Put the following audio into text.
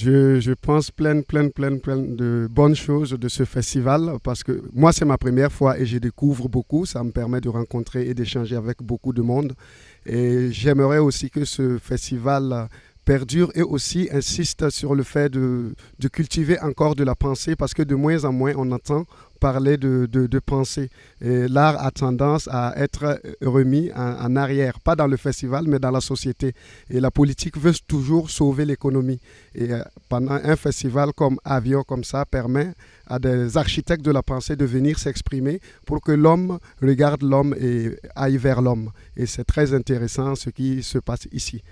Je, pense plein, plein, plein, plein de bonnes choses de ce festival parce que moi, c'est ma première fois et je découvre beaucoup. Ça me permet de rencontrer et d'échanger avec beaucoup de monde. Et j'aimerais aussi que ce festival perdure et aussi insiste sur le fait de, cultiver encore de la pensée parce que de moins en moins on entend parler de, pensée. L'art a tendance à être remis en, en, arrière, pas dans le festival, mais dans la société. Et la politique veut toujours sauver l'économie. Et euh, pendant un festival comme Avion, comme ça, permet à des architectes de la pensée de venir s'exprimer pour que l'homme regarde l'homme et aille vers l'homme. Et c'est très intéressant ce qui se passe ici.